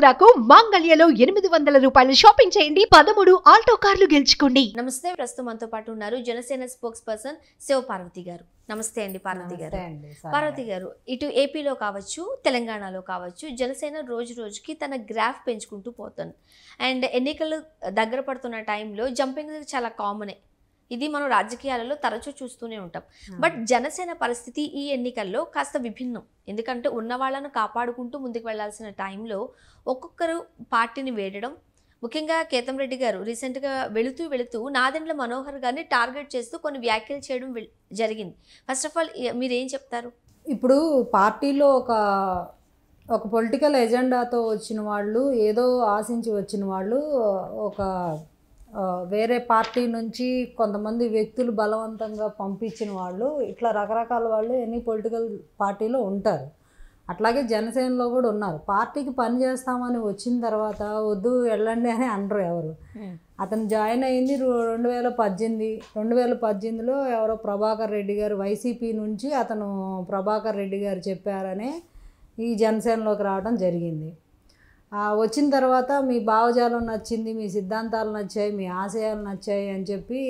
దసరాకు మాంగళ్యలో ఎనిమిది వందల రూపాయలు షాపింగ్ చేయండి పదమూడు ఆల్టో కార్లు గెలుచుకోండి నమస్తే ప్రస్తుతం మనతో పాటు ఉన్నారు జనసేన స్పోక్స్ పర్సన్ శివ పార్వతి గారు నమస్తే అండి పార్వతి గారు పార్వతి గారు ఇటు ఏపీలో కావచ్చు తెలంగాణలో కావచ్చు జనసేన రోజు రోజుకి తన గ్రాఫ్ పెంచుకుంటూ పోతుంది అండ్ ఎన్నికలు దగ్గర పడుతున్న టైంలో జంపింగ్ చాలా కామనే ఇది మనం రాజకీయాలలో తరచూ చూస్తూనే ఉంటాం బట్ జనసేన పరిస్థితి ఈ ఎన్నికల్లో కాస్త విభిన్నం ఎందుకంటే ఉన్న వాళ్ళను కాపాడుకుంటూ ముందుకు వెళ్లాల్సిన టైంలో ఒక్కొక్కరు పార్టీని వేడడం ముఖ్యంగా కేతం రెడ్డి గారు రీసెంట్గా వెళుతూ వెళుతూ నాదెండ్ల మనోహర్ గారిని టార్గెట్ చేస్తూ కొన్ని వ్యాఖ్యలు చేయడం జరిగింది ఫస్ట్ ఆఫ్ ఆల్ మీరు ఏం చెప్తారు ఇప్పుడు పార్టీలో ఒక ఒక పొలిటికల్ ఎజెండాతో వచ్చిన వాళ్ళు ఏదో ఆశించి వచ్చిన వాళ్ళు ఒక వేరే పార్టీ నుంచి కొంతమంది వ్యక్తులు బలవంతంగా పంపించిన వాళ్ళు ఇట్లా రకరకాల వాళ్ళు ఎన్ని పొలిటికల్ పార్టీలో ఉంటారు అట్లాగే జనసేనలో కూడా ఉన్నారు పార్టీకి పని చేస్తామని వచ్చిన తర్వాత వద్దు వెళ్ళండి అని అనరు ఎవరు hmm. అతను జాయిన్ అయింది రెండు వేల పద్దెనిమిది రెండు వేల పద్దెనిమిదిలో ఎవరో ప్రభాకర్ రెడ్డి గారు వైసీపీ నుంచి అతను ప్రభాకర్ రెడ్డి గారు చెప్పారనే ఈ జనసేనలోకి రావడం జరిగింది వచ్చిన తర్వాత మీ భావజాలం నచ్చింది మీ సిద్ధాంతాలు నచ్చాయి మీ ఆశయాలు నచ్చాయి అని చెప్పి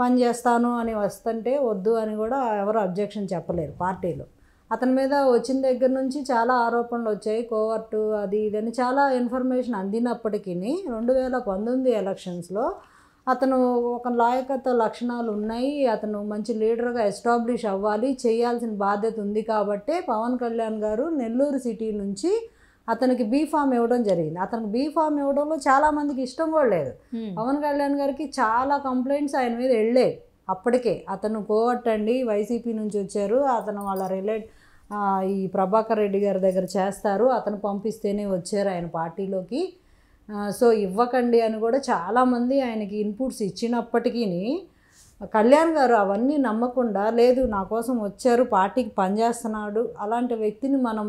పని చేస్తాను అని వస్తుంటే వద్దు అని కూడా ఎవరు అబ్జెక్షన్ చెప్పలేరు పార్టీలు అతని మీద వచ్చిన దగ్గర నుంచి చాలా ఆరోపణలు వచ్చాయి కోవర్టు అది ఇదని చాలా ఇన్ఫర్మేషన్ అందినప్పటికీ రెండు వేల పంతొమ్మిది ఎలక్షన్స్లో అతను ఒక లాయకత్వ లక్షణాలు ఉన్నాయి అతను మంచి లీడర్గా ఎస్టాబ్లిష్ అవ్వాలి చేయాల్సిన బాధ్యత ఉంది కాబట్టే పవన్ కళ్యాణ్ గారు నెల్లూరు సిటీ నుంచి అతనికి బీ ఫామ్ ఇవ్వడం జరిగింది అతనికి బీ ఫామ్ ఇవ్వడంలో చాలా మందికి ఇష్టం కూడా లేదు పవన్ కళ్యాణ్ గారికి చాలా కంప్లైంట్స్ ఆయన మీద వెళ్ళే అప్పటికే అతను పోగొట్టండి వైసీపీ నుంచి వచ్చారు అతను వాళ్ళ రిలేట్ ఈ ప్రభాకర్ రెడ్డి గారి దగ్గర చేస్తారు అతను పంపిస్తేనే వచ్చారు ఆయన పార్టీలోకి సో ఇవ్వకండి అని కూడా చాలామంది ఆయనకి ఇన్పుట్స్ ఇచ్చినప్పటికీ కళ్యాణ్ గారు అవన్నీ నమ్మకుండా లేదు నా కోసం వచ్చారు పార్టీకి పనిచేస్తున్నాడు అలాంటి వ్యక్తిని మనం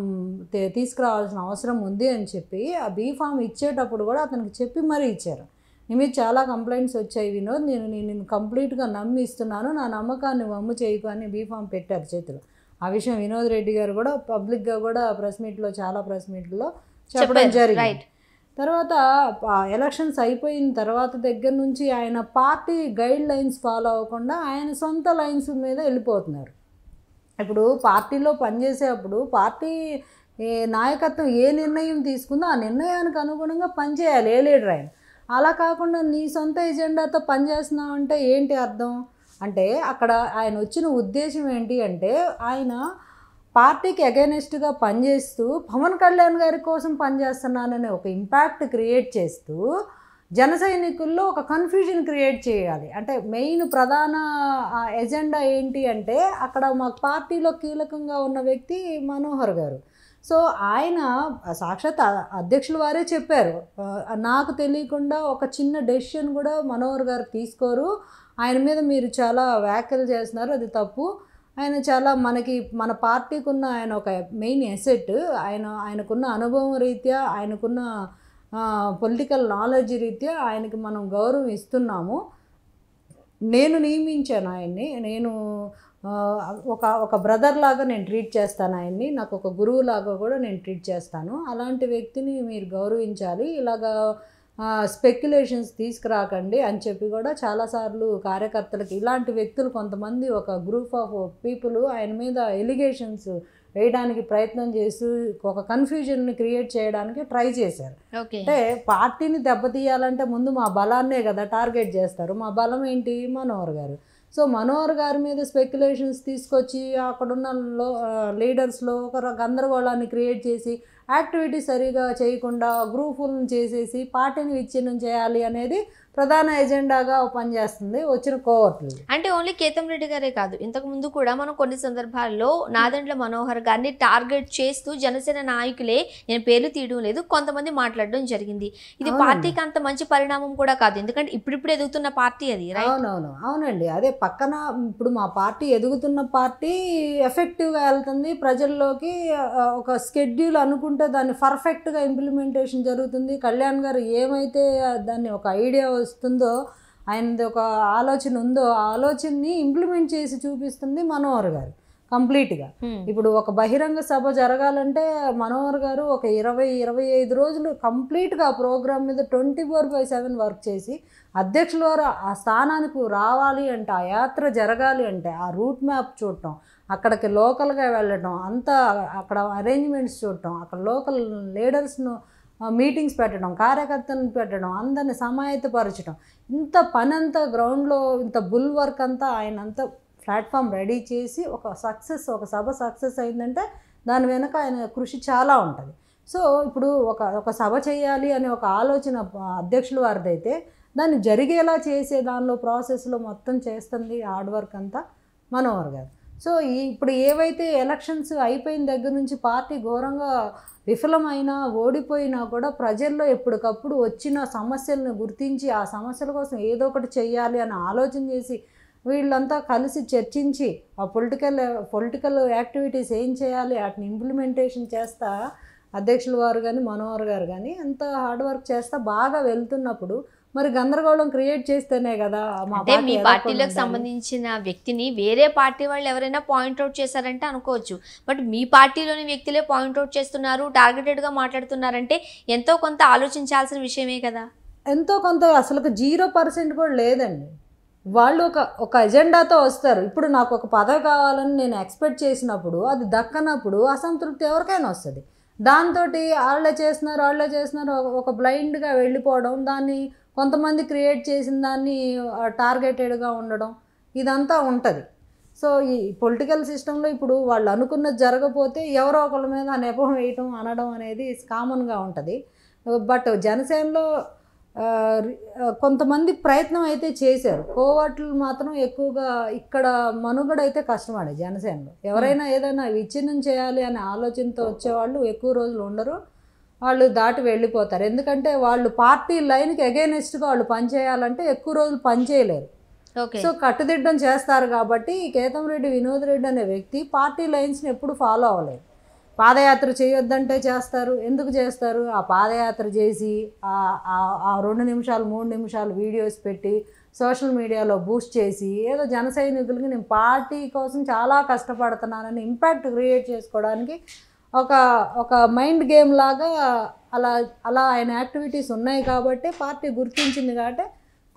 తీసుకురావాల్సిన అవసరం ఉంది అని చెప్పి ఆ బీఫామ్ ఇచ్చేటప్పుడు కూడా అతనికి చెప్పి మరీ ఇచ్చారు నీ మీద చాలా కంప్లైంట్స్ వచ్చాయి వినోద్ నేను నేను కంప్లీట్గా నమ్మి ఇస్తున్నాను నా నమ్మకాన్ని వమ్ము చేయకు అని బీఫామ్ పెట్టారు చేతిలో ఆ విషయం వినోద్ రెడ్డి గారు కూడా పబ్లిక్గా కూడా ప్రెస్ మీట్లో చాలా ప్రెస్ మీట్లో చెప్పడం జరిగింది తర్వాత ఎలక్షన్స్ అయిపోయిన తర్వాత దగ్గర నుంచి ఆయన పార్టీ గైడ్ లైన్స్ ఫాలో అవ్వకుండా ఆయన సొంత లైన్స్ మీద వెళ్ళిపోతున్నారు ఇప్పుడు పార్టీలో పనిచేసేటప్పుడు పార్టీ నాయకత్వం ఏ నిర్ణయం తీసుకుందో ఆ నిర్ణయానికి అనుగుణంగా పనిచేయాలి ఏ లీడర్ ఆయన అలా కాకుండా నీ సొంత ఎజెండాతో పనిచేస్తున్నావు అంటే ఏంటి అర్థం అంటే అక్కడ ఆయన వచ్చిన ఉద్దేశం ఏంటి అంటే ఆయన పార్టీకి అగెనిస్ట్గా పనిచేస్తూ పవన్ కళ్యాణ్ గారి కోసం పనిచేస్తున్నాననే ఒక ఇంపాక్ట్ క్రియేట్ చేస్తూ జన సైనికుల్లో ఒక కన్ఫ్యూజన్ క్రియేట్ చేయాలి అంటే మెయిన్ ప్రధాన ఎజెండా ఏంటి అంటే అక్కడ మా పార్టీలో కీలకంగా ఉన్న వ్యక్తి మనోహర్ గారు సో ఆయన సాక్షాత్ అధ్యక్షుల వారే చెప్పారు నాకు తెలియకుండా ఒక చిన్న డెసిషన్ కూడా మనోహర్ గారు తీసుకోరు ఆయన మీద మీరు చాలా వ్యాఖ్యలు చేస్తున్నారు అది తప్పు ఆయన చాలా మనకి మన పార్టీకి ఉన్న ఆయన ఒక మెయిన్ ఎసెట్ ఆయన ఆయనకున్న అనుభవం రీత్యా ఆయనకున్న పొలిటికల్ నాలెడ్జ్ రీత్యా ఆయనకి మనం గౌరవం ఇస్తున్నాము నేను నియమించాను ఆయన్ని నేను ఒక ఒక బ్రదర్ లాగా నేను ట్రీట్ చేస్తాను ఆయన్ని నాకు ఒక గురువు లాగా కూడా నేను ట్రీట్ చేస్తాను అలాంటి వ్యక్తిని మీరు గౌరవించాలి ఇలాగా స్పెక్యులేషన్స్ తీసుకురాకండి అని చెప్పి కూడా చాలాసార్లు కార్యకర్తలకు ఇలాంటి వ్యక్తులు కొంతమంది ఒక గ్రూప్ ఆఫ్ పీపుల్ ఆయన మీద ఎలిగేషన్స్ వేయడానికి ప్రయత్నం చేసి ఒక కన్ఫ్యూజన్ని క్రియేట్ చేయడానికి ట్రై చేశారు అంటే పార్టీని దెబ్బతీయాలంటే ముందు మా బలాన్నే కదా టార్గెట్ చేస్తారు మా బలం ఏంటి మనోహర్ గారు సో మనోహర్ గారి మీద స్పెక్యులేషన్స్ తీసుకొచ్చి అక్కడున్న లో లీడర్స్లో ఒక గందరగోళాన్ని క్రియేట్ చేసి యాక్టివిటీ సరిగా చేయకుండా గ్రూపులను చేసేసి పార్టీని విచ్ఛిన్నం చేయాలి అనేది ప్రధాన ఎజెండాగా పనిచేస్తుంది వచ్చిన కోవర్ట్లు అంటే ఓన్లీ కేతం రెడ్డి గారే కాదు ఇంతకు ముందు కూడా మనం కొన్ని సందర్భాల్లో నాదండ్ల మనోహర్ గారిని టార్గెట్ చేస్తూ జనసేన నాయకులే నేను పేర్లు తీయడం లేదు కొంతమంది మాట్లాడడం జరిగింది ఇది పార్టీకి అంత మంచి పరిణామం కూడా కాదు ఎందుకంటే ఇప్పుడిప్పుడు ఎదుగుతున్న పార్టీ అది అవునవును అవునండి అదే పక్కన ఇప్పుడు మా పార్టీ ఎదుగుతున్న పార్టీ ఎఫెక్టివ్గా వెళ్తుంది ప్రజల్లోకి ఒక స్కెడ్యూల్ అనుకుంటే దాన్ని పర్ఫెక్ట్గా ఇంప్లిమెంటేషన్ జరుగుతుంది కళ్యాణ్ గారు ఏమైతే దాన్ని ఒక ఐడియా వస్తుందో ఆయనది ఒక ఆలోచన ఉందో ఆ ఆలోచనని ఇంప్లిమెంట్ చేసి చూపిస్తుంది మనోహర్ గారు కంప్లీట్గా ఇప్పుడు ఒక బహిరంగ సభ జరగాలంటే మనోహర్ గారు ఒక ఇరవై ఇరవై ఐదు రోజులు కంప్లీట్గా ప్రోగ్రామ్ మీద twenty four by seven work చేసి అధ్యక్షుల వారు ఆ స్థానానికి రావాలి అంటే ఆ యాత్ర జరగాలి అంటే ఆ రూట్ మ్యాప్ చూడటం అక్కడికి లోకల్గా వెళ్ళటం అంతా అక్కడ అరేంజ్మెంట్స్ చూడటం అక్కడ లోకల్ లీడర్స్ను మీటింగ్స్ పెట్టడం కార్యకర్తలను పెట్టడం అందరిని సమాయత్తపరచడం ఇంత పని అంతా గ్రౌండ్లో ఇంత బుల్ వర్క్ అంతా ఆయన అంతా ప్లాట్ఫామ్ రెడీ చేసి ఒక సక్సెస్ ఒక సభ సక్సెస్ అయిందంటే దాని వెనక ఆయన కృషి చాలా ఉంటుంది సో ఇప్పుడు ఒక ఒక సభ చేయాలి అనే ఒక ఆలోచన అధ్యక్షుల వారిదైతే దాన్ని జరిగేలా చేసే దానిలో ప్రాసెస్లో మొత్తం చేస్తుంది హార్డ్ వర్క్ అంతా మనోహర్ గారు సో ఇప్పుడు ఏవైతే ఎలక్షన్స్ అయిపోయిన దగ్గర నుంచి పార్టీ ఘోరంగా విఫలమైనా ఓడిపోయినా కూడా ప్రజల్లో ఎప్పటికప్పుడు వచ్చిన సమస్యలను గుర్తించి ఆ సమస్యల కోసం ఏదో ఒకటి చేయాలి అని ఆలోచన చేసి వీళ్ళంతా కలిసి చర్చించి ఆ పొలిటికల్ పొలిటికల్ యాక్టివిటీస్ ఏం చేయాలి వాటిని ఇంప్లిమెంటేషన్ చేస్తా అధ్యక్షుల వారు కానీ మనోహర్ గారు కానీ అంత హార్డ్ వర్క్ చేస్తా బాగా వెళ్తున్నప్పుడు మరి గందరగోళం క్రియేట్ చేస్తేనే కదా అంటే మీ పార్టీలకు సంబంధించిన వ్యక్తిని వేరే పార్టీ వాళ్ళు ఎవరైనా పాయింట్అవుట్ చేశారంటే అనుకోవచ్చు బట్ మీ పార్టీలోని వ్యక్తులే పాయింట్అవుట్ చేస్తున్నారు టార్గెటెడ్గా మాట్లాడుతున్నారంటే ఎంతో కొంత ఆలోచించాల్సిన విషయమే కదా ఎంతో కొంత అసలు జీరో పర్సెంట్ కూడా లేదండి వాళ్ళు ఒక ఒక ఎజెండాతో వస్తారు ఇప్పుడు నాకు ఒక పదవి కావాలని నేను ఎక్స్పెక్ట్ చేసినప్పుడు అది దక్కనప్పుడు అసంతృప్తి ఎవరికైనా వస్తుంది దాంతో వాళ్ళే చేస్తున్నారు వాళ్ళే చేస్తున్నారు ఒక బ్లైండ్గా వెళ్ళిపోవడం దాన్ని కొంతమంది క్రియేట్ చేసిన దాన్ని టార్గెటెడ్గా ఉండడం ఇదంతా ఉంటుంది సో ఈ పొలిటికల్ సిస్టంలో ఇప్పుడు వాళ్ళు అనుకున్నది జరగపోతే ఎవరో ఒకళ్ళ మీద నెపం వేయటం అనడం అనేది కామన్గా ఉంటుంది బట్ జనసేనలో కొంతమంది ప్రయత్నం అయితే చేశారు కోవాట్లు మాత్రం ఎక్కువగా ఇక్కడ మనుగడ అయితే కష్టమండి జనసేనలో ఎవరైనా ఏదైనా విచ్ఛిన్నం చేయాలి అనే ఆలోచనతో వచ్చేవాళ్ళు ఎక్కువ రోజులు ఉండరు వాళ్ళు దాటి వెళ్ళిపోతారు ఎందుకంటే వాళ్ళు పార్టీ లైన్కి అగేనెస్ట్గా వాళ్ళు పనిచేయాలంటే ఎక్కువ రోజులు పనిచేయలేరు సో కట్టుదిడ్డం చేస్తారు కాబట్టి కేతం రెడ్డి వినోద్ రెడ్డి అనే వ్యక్తి పార్టీ లైన్స్ని ఎప్పుడు ఫాలో అవ్వలేదు పాదయాత్ర చేయొద్దంటే చేస్తారు ఎందుకు చేస్తారు ఆ పాదయాత్ర చేసి ఆ రెండు నిమిషాలు మూడు నిమిషాలు వీడియోస్ పెట్టి సోషల్ మీడియాలో బూస్ట్ చేసి ఏదో జన సైనికులకి నేను పార్టీ కోసం చాలా కష్టపడుతున్నానని ఇంపాక్ట్ క్రియేట్ చేసుకోవడానికి ఒక ఒక మైండ్ గేమ్ లాగా అలా అలా ఆయన యాక్టివిటీస్ ఉన్నాయి కాబట్టి పార్టీ గుర్తించింది కాబట్టి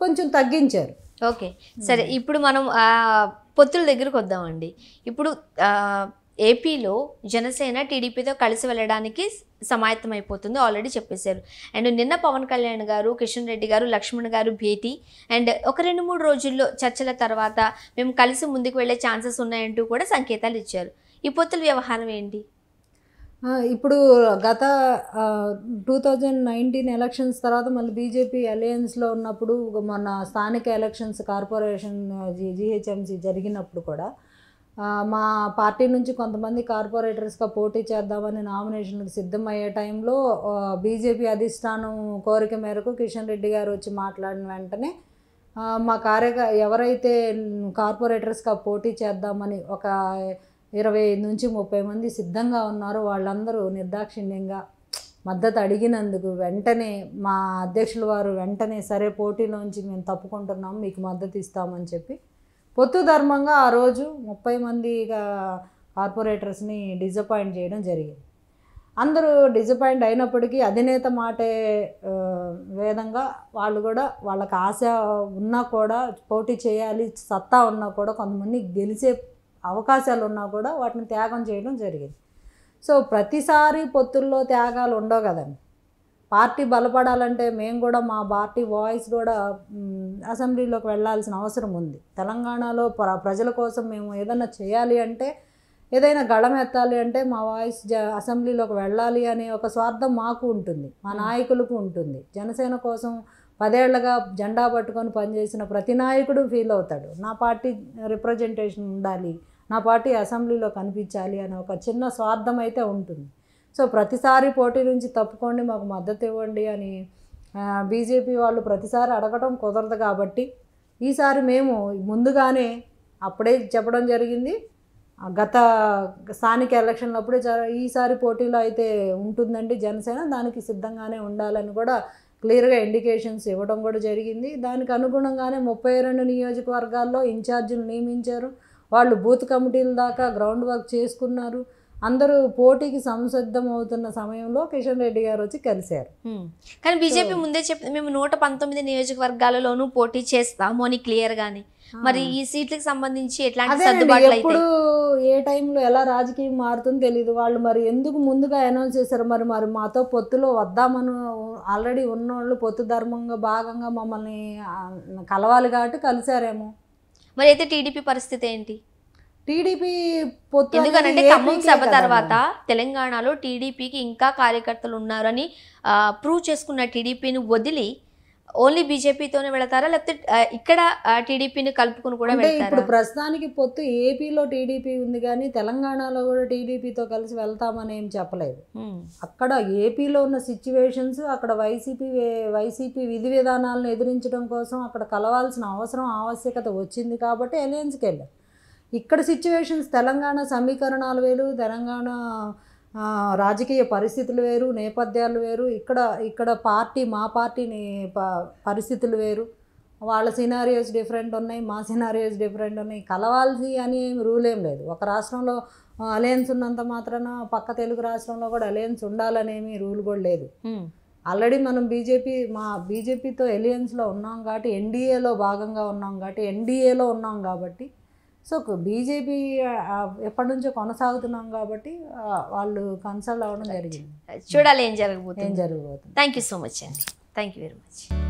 కొంచెం తగ్గించారు ఓకే సరే ఇప్పుడు మనం పొత్తుల దగ్గరకు వద్దామండి ఇప్పుడు ఏపీలో జనసేన టీడీపీతో కలిసి వెళ్ళడానికి అయిపోతుంది ఆల్రెడీ చెప్పేశారు అండ్ నిన్న పవన్ కళ్యాణ్ గారు కిషన్ రెడ్డి గారు లక్ష్మణ్ గారు భేటీ అండ్ ఒక రెండు మూడు రోజుల్లో చర్చల తర్వాత మేము కలిసి ముందుకు వెళ్ళే ఛాన్సెస్ ఉన్నాయంటూ కూడా సంకేతాలు ఇచ్చారు ఈ పొత్తుల వ్యవహారం ఏంటి ఇప్పుడు గత టూ థౌజండ్ నైన్టీన్ ఎలక్షన్స్ తర్వాత మళ్ళీ బీజేపీ అలయన్స్లో ఉన్నప్పుడు మన స్థానిక ఎలక్షన్స్ కార్పొరేషన్ జీహెచ్ఎంసీ జరిగినప్పుడు కూడా మా పార్టీ నుంచి కొంతమంది కార్పొరేటర్స్గా పోటీ చేద్దామని నామినేషన్కి సిద్ధమయ్యే టైంలో బీజేపీ అధిష్టానం కోరిక మేరకు కిషన్ రెడ్డి గారు వచ్చి మాట్లాడిన వెంటనే మా కార్యక ఎవరైతే కార్పొరేటర్స్గా పోటీ చేద్దామని ఒక ఇరవై ఐదు నుంచి ముప్పై మంది సిద్ధంగా ఉన్నారు వాళ్ళందరూ నిర్దాక్షిణ్యంగా మద్దతు అడిగినందుకు వెంటనే మా అధ్యక్షుల వారు వెంటనే సరే పోటీలోంచి మేము తప్పుకుంటున్నాం మీకు మద్దతు ఇస్తామని చెప్పి పొత్తు ధర్మంగా ఆ రోజు ముప్పై మంది కార్పొరేటర్స్ని డిజపాయింట్ చేయడం జరిగింది అందరూ డిజపాయింట్ అయినప్పటికీ అధినేత మాటే విధంగా వాళ్ళు కూడా వాళ్ళకి ఆశ ఉన్నా కూడా పోటీ చేయాలి సత్తా ఉన్నా కూడా కొంతమంది గెలిచే అవకాశాలు ఉన్నా కూడా వాటిని త్యాగం చేయడం జరిగింది సో ప్రతిసారి పొత్తుల్లో త్యాగాలు ఉండవు కదండి పార్టీ బలపడాలంటే మేము కూడా మా పార్టీ వాయిస్ కూడా అసెంబ్లీలోకి వెళ్ళాల్సిన అవసరం ఉంది తెలంగాణలో ప్రజల కోసం మేము ఏదైనా చేయాలి అంటే ఏదైనా గడం ఎత్తాలి అంటే మా వాయిస్ జ అసెంబ్లీలోకి వెళ్ళాలి అనే ఒక స్వార్థం మాకు ఉంటుంది మా నాయకులకు ఉంటుంది జనసేన కోసం పదేళ్లుగా జెండా పట్టుకొని పనిచేసిన ప్రతి నాయకుడు ఫీల్ అవుతాడు నా పార్టీ రిప్రజెంటేషన్ ఉండాలి నా పార్టీ అసెంబ్లీలో కనిపించాలి అని ఒక చిన్న స్వార్థం అయితే ఉంటుంది సో ప్రతిసారి పోటీ నుంచి తప్పుకోండి మాకు మద్దతు ఇవ్వండి అని బీజేపీ వాళ్ళు ప్రతిసారి అడగటం కుదరదు కాబట్టి ఈసారి మేము ముందుగానే అప్పుడే చెప్పడం జరిగింది గత స్థానిక ఎలక్షన్లు అప్పుడే ఈసారి పోటీలో అయితే ఉంటుందండి జనసేన దానికి సిద్ధంగానే ఉండాలని కూడా క్లియర్గా ఇండికేషన్స్ ఇవ్వడం కూడా జరిగింది దానికి అనుగుణంగానే ముప్పై రెండు నియోజకవర్గాల్లో ఇన్ఛార్జీలు నియమించారు వాళ్ళు బూత్ కమిటీల దాకా గ్రౌండ్ వర్క్ చేసుకున్నారు అందరూ పోటీకి సంసిద్ధం అవుతున్న సమయంలో కిషన్ రెడ్డి గారు వచ్చి కలిశారు కానీ బీజేపీ ముందే చెప్పింది మేము నూట పంతొమ్మిది నియోజకవర్గాలలోనూ పోటీ చేస్తాము అని క్లియర్ గాని మరి ఈ సీట్లకు సంబంధించి ఎట్లాంటి ఎప్పుడు ఏ టైంలో ఎలా రాజకీయం మారుతుందో తెలియదు వాళ్ళు మరి ఎందుకు ముందుగా అనౌన్స్ చేశారు మరి మరి మాతో పొత్తులో వద్దామని ఆల్రెడీ ఉన్నోళ్ళు పొత్తు ధర్మంగా భాగంగా మమ్మల్ని కలవాలి కాబట్టి కలిశారేమో మరి అయితే టీడీపీ పరిస్థితి ఏంటి టీడీపీ పొత్తు ఖమ్మం సభ తర్వాత తెలంగాణలో టీడీపీకి ఇంకా కార్యకర్తలు ఉన్నారని ప్రూవ్ చేసుకున్న టీడీపీని వదిలి ఓన్లీ బీజేపీతోనే వెళతారా లేకపోతే ఇక్కడ టీడీపీని కలుపుకుని కూడా ఇప్పుడు ప్రస్తుతానికి పొత్తు ఏపీలో టీడీపీ ఉంది కానీ తెలంగాణలో కూడా టీడీపీతో కలిసి వెళ్తామని ఏం చెప్పలేదు అక్కడ ఏపీలో ఉన్న సిచ్యువేషన్స్ అక్కడ వైసీపీ వైసీపీ విధి విధానాలను ఎదిరించడం కోసం అక్కడ కలవాల్సిన అవసరం ఆవశ్యకత వచ్చింది కాబట్టి అలయన్స్కి వెళ్ళారు ఇక్కడ సిచ్యువేషన్స్ తెలంగాణ సమీకరణాలు వేరు తెలంగాణ రాజకీయ పరిస్థితులు వేరు నేపథ్యాలు వేరు ఇక్కడ ఇక్కడ పార్టీ మా పార్టీని పరిస్థితులు వేరు వాళ్ళ సినారియోస్ డిఫరెంట్ ఉన్నాయి మా సినారియోస్ డిఫరెంట్ ఉన్నాయి కలవాల్సి అని రూల్ ఏం లేదు ఒక రాష్ట్రంలో అలయన్స్ ఉన్నంత మాత్రాన పక్క తెలుగు రాష్ట్రంలో కూడా అలయన్స్ ఉండాలనేమి రూల్ కూడా లేదు ఆల్రెడీ మనం బీజేపీ మా బీజేపీతో ఎలియన్స్లో ఉన్నాం కాబట్టి ఎన్డీఏలో భాగంగా ఉన్నాం కాబట్టి ఎన్డీఏలో ఉన్నాం కాబట్టి సో బీజేపీ ఎప్పటి నుంచో కొనసాగుతున్నాం కాబట్టి వాళ్ళు కన్సల్ట్ అవ్వడం జరిగింది చూడాలి ఏం జరగబోతుంది ఏం జరగబోతుంది థ్యాంక్ యూ సో మచ్ అండి థ్యాంక్ యూ వెరీ మచ్